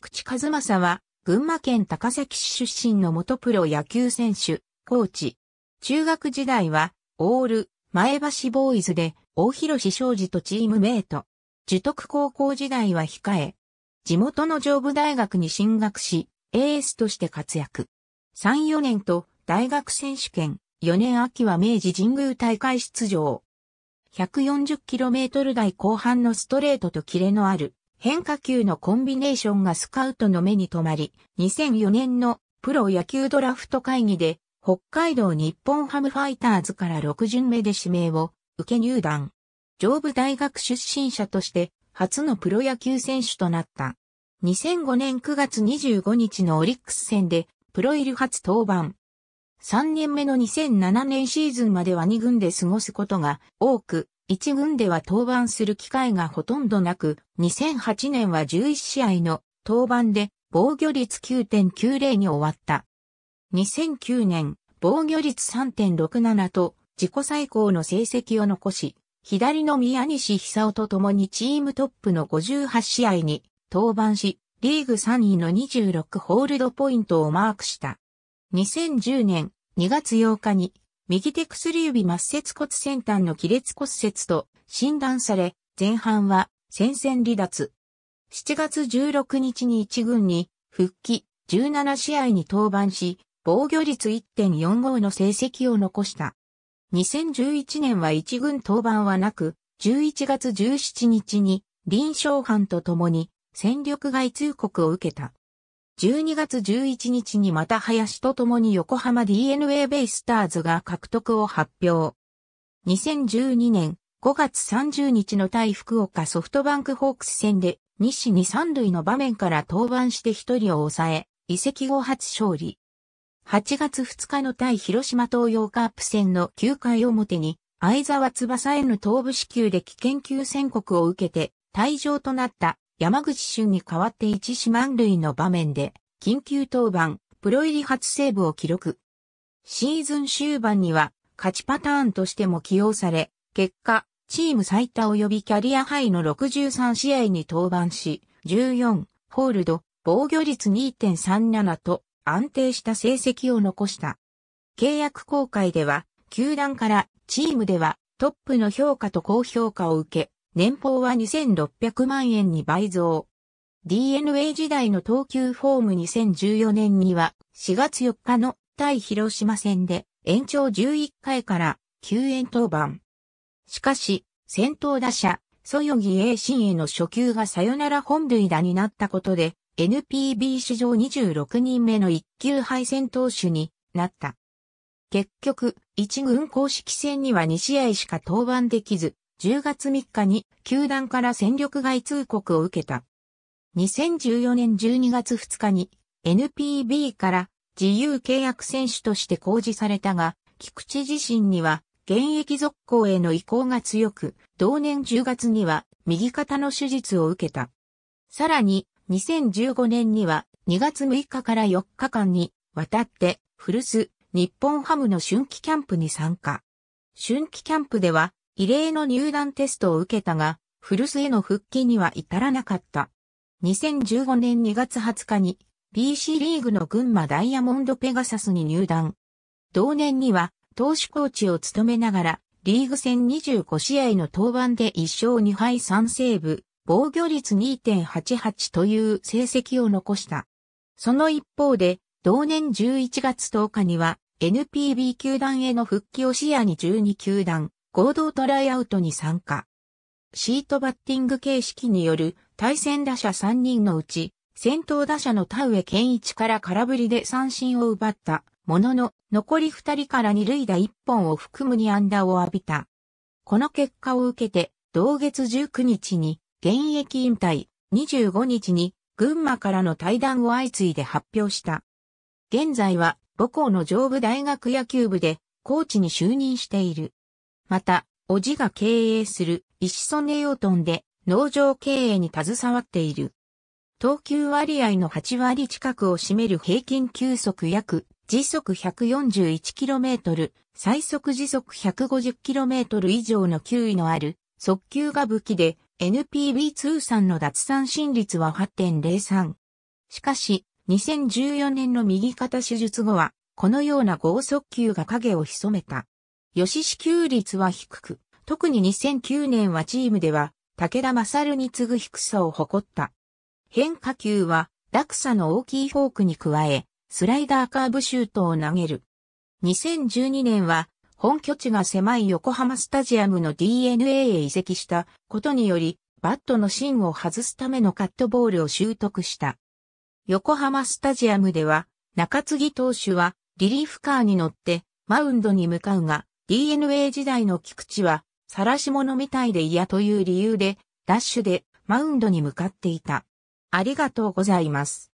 菊池和正は、群馬県高崎市出身の元プロ野球選手、コーチ。中学時代は、オール、前橋ボーイズで、大広商司とチームメイト。樹徳高校時代は控え。地元の上部大学に進学し、エースとして活躍。3、4年と、大学選手権、4年秋は明治神宮大会出場。140km 台後半のストレートとキレのある変化球のコンビネーションがスカウトの目に留まり、2004年のプロ野球ドラフト会議で、北海道日本ハムファイターズから6巡目で指名を受け入団。上部大学出身者として初のプロ野球選手となった。2005年9月25日のオリックス戦でプロ入り初登板。3年目の2007年シーズンまでは2軍で過ごすことが多く、一軍では登板する機会がほとんどなく、2008年は11試合の登板で防御率9.90に終わった。2009年、防御率3.67と自己最高の成績を残し、左の宮西久夫と共にチームトップの58試合に登板し、リーグ3位の26ホールドポイントをマークした。2010年2月8日に右手薬指末節骨先端の亀裂骨折と診断され、前半は戦線離脱。7月16日に一軍に復帰17試合に登板し、防御率1.45の成績を残した。2011年は一軍登板はなく、11月17日に臨床班と共に戦力外通告を受けた。12月11日にまた林と共に横浜 DNA ベイスターズが獲得を発表。2012年5月30日の対福岡ソフトバンクホークス戦で西に三塁の場面から登板して一人を抑え、移籍後初勝利。8月2日の対広島東洋カープ戦の9回表に、相沢翼への頭部支給で危険球宣告を受けて退場となった山口俊に代わって一四万塁の場面で、緊急登板、プロ入り初セーブを記録。シーズン終盤には、勝ちパターンとしても起用され、結果、チーム最多及びキャリアハイの63試合に登板し、14、ホールド、防御率2.37と安定した成績を残した。契約公開では、球団からチームではトップの評価と高評価を受け、年俸は2600万円に倍増。DNA 時代の投球フォーム2014年には4月4日の対広島戦で延長11回から救援登板。しかし、先頭打者、ソヨギ栄信への初球がサヨナラ本塁打になったことで、NPB 史上26人目の一級敗戦投手になった。結局、一軍公式戦には2試合しか登板できず、10月3日に球団から戦力外通告を受けた。2014年12月2日に NPB から自由契約選手として公示されたが、菊池自身には現役続行への意向が強く、同年10月には右肩の手術を受けた。さらに2015年には2月6日から4日間に渡って古巣日本ハムの春季キャンプに参加。春季キャンプでは異例の入団テストを受けたが、古巣への復帰には至らなかった。2015年2月20日に BC リーグの群馬ダイヤモンドペガサスに入団。同年には投手コーチを務めながらリーグ戦25試合の登板で1勝2敗3セーブ、防御率2.88という成績を残した。その一方で同年11月10日には NPB 球団への復帰を視野に12球団、合同トライアウトに参加。シートバッティング形式による対戦打者3人のうち、先頭打者の田上健一から空振りで三振を奪ったものの、残り2人から2塁打1本を含む2安打を浴びた。この結果を受けて、同月19日に現役引退、25日に群馬からの退団を相次いで発表した。現在は母校の上部大学野球部でコーチに就任している。また、おじが経営する石曽根養豚で農場経営に携わっている。等級割合の8割近くを占める平均球速約時速 141km、最速時速 150km 以上の球威のある速球が武器で NPB 通算の脱三振率は8.03。しかし、2014年の右肩手術後は、このような合速球が影を潜めた。吉支給率は低く、特に2009年はチームでは、武田勝に次ぐ低さを誇った。変化球は、落差の大きいフォークに加え、スライダーカーブシュートを投げる。2012年は、本拠地が狭い横浜スタジアムの DNA へ移籍したことにより、バットの芯を外すためのカットボールを習得した。横浜スタジアムでは、中継ぎ投手はリリーフカーに乗ってマウンドに向かうが、DNA 時代の菊池は、晒し者みたいで嫌という理由で、ダッシュでマウンドに向かっていた。ありがとうございます。